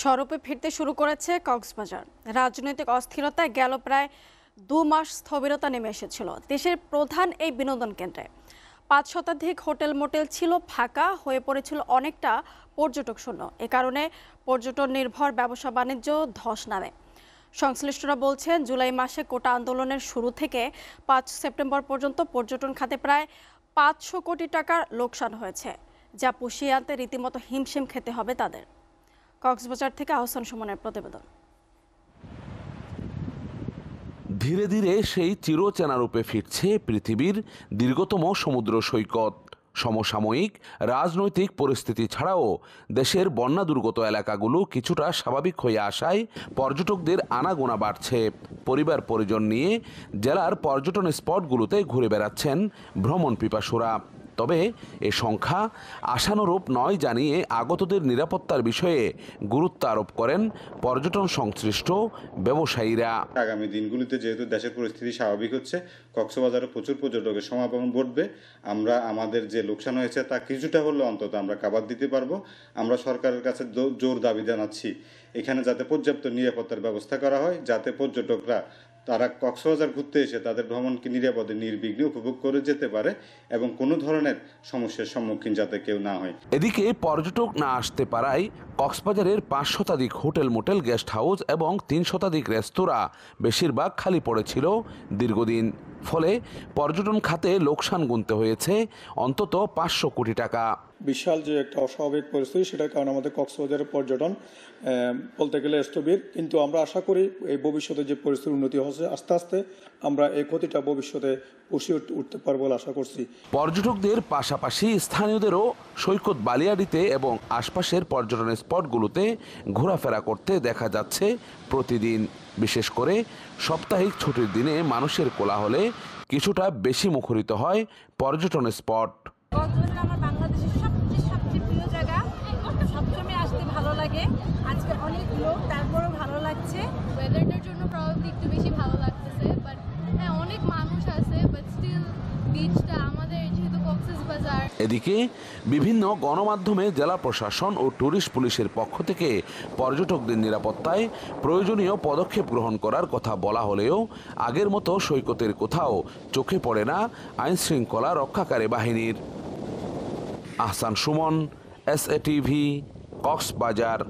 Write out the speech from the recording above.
স্বরূপে ফিরতে শুরু করেছে কক্সবাজার রাজনৈতিক অস্থিরতা গেল প্রায় দু মাস স্থবিরতা নেমে এসেছিল দেশের প্রধান এই বিনোদন কেন্দ্রে পাঁচ শতাধিক হোটেল মোটেল ছিল ফাঁকা হয়ে পড়েছিল অনেকটা পর্যটক শূন্য এ কারণে পর্যটন নির্ভর ব্যবসা বাণিজ্য ধস নামে সংশ্লিষ্টরা বলছেন জুলাই মাসে কোটা আন্দোলনের শুরু থেকে পাঁচ সেপ্টেম্বর পর্যন্ত পর্যটন খাতে প্রায় পাঁচশো কোটি টাকার লোকসান হয়েছে যা পুষিয়ে আনতে রীতিমতো হিমশিম খেতে হবে তাদের কক্সবাজার থেকে আহসান সুমনের প্রতিবেদন ধীরে ধীরে সেই চিরচেনা রূপে ফিরছে পৃথিবীর দীর্ঘতম সমুদ্র সৈকত সমসাময়িক রাজনৈতিক পরিস্থিতি ছাড়াও দেশের বন্যা দুর্গত এলাকাগুলো কিছুটা স্বাভাবিক হয়ে আসায় পর্যটকদের আনাগোনা বাড়ছে পরিবার পরিজন নিয়ে জেলার পর্যটন স্পটগুলোতে ঘুরে বেড়াচ্ছেন ভ্রমণ পিপাসুরা তবে এ সংখ্যা আশানুরূপ নয় জানিয়ে আগতদের নিরাপত্তার বিষয়ে গুরুত্ব আরোপ করেন পর্যটন সংশ্লিষ্ট ব্যবসায়ীরা আগামী দিনগুলিতে যেহেতু দেশের পরিস্থিতি স্বাভাবিক হচ্ছে কক্সবাজারে প্রচুর পর্যটকের সমাগম ঘটবে আমরা আমাদের যে লোকসান হয়েছে তা কিছুটা হলেও অন্তত আমরা কাবার দিতে পারবো আমরা সরকারের কাছে জোর দাবি জানাচ্ছি এখানে যাতে পর্যাপ্ত নিরাপত্তার ব্যবস্থা করা হয় যাতে পর্যটকরা তারা কক্সবাজার ঘুরতে এসে তাদের ভ্রমণকে নিরাপদে নির্বিঘ্নে উপভোগ করে যেতে পারে এবং কোনো ধরনের সমস্যার সম্মুখীন যাতে কেউ না হয় এদিকে পর্যটক না আসতে পারায় কক্সবাজারের পাঁচ শতাধিক হোটেল মোটেল গেস্ট হাউস এবং তিন শতাধিক রেস্তোরাঁ বেশিরভাগ খালি পড়েছিল দীর্ঘদিন ফলে পর্যটন খাতে লোকসান গুনতে হয়েছে অন্তত পাঁচশো কোটি টাকা বিশাল যে একটা অস্বাভাবিক পরিস্থিতি সেটার কারণে আমাদের কক্সবাজারের পর্যটন বলতে গেলে স্থবির কিন্তু আমরা আশা করি এই ভবিষ্যতে যে পরিস্থিতির উন্নতি হচ্ছে আস্তে আস্তে আমরা এই ক্ষতিটা ভবিষ্যতে পুষিয়ে উঠতে পারবো বলে আশা করছি পর্যটকদের পাশাপাশি স্থানীয়দেরও সৈকত বালিয়াড়িতে এবং আশপাশের পর্যটন স্পটগুলোতে ঘোরাফেরা করতে দেখা যাচ্ছে প্রতিদিন বিশেষ করে সাপ্তাহিক ছুটির দিনে মানুষের কোলাহলে কিছুটা বেশি মুখরিত হয় পর্যটন স্পট লাগে আজকে অনেক লোক তারপরও ভালো লাগছে ওয়েদারটার জন্য প্রবলি একটু বেশি ভালো লাগতেছে বাট হ্যাঁ অনেক মানুষ আছে বাট স্টিল বিচটা আমাদের যেহেতু কক্সেস বাজার এদিকে বিভিন্ন গণমাধ্যমে জেলা প্রশাসন ও ট্যুরিস্ট পুলিশের পক্ষ থেকে পর্যটকদের নিরাপত্তায় প্রয়োজনীয় পদক্ষেপ গ্রহণ করার কথা বলা হলেও আগের মতো সৈকতের কোথাও চোখে পড়ে না আইনশৃঙ্খলা রক্ষাকারী বাহিনীর Ahsan Suman S A TV Cox's Bazar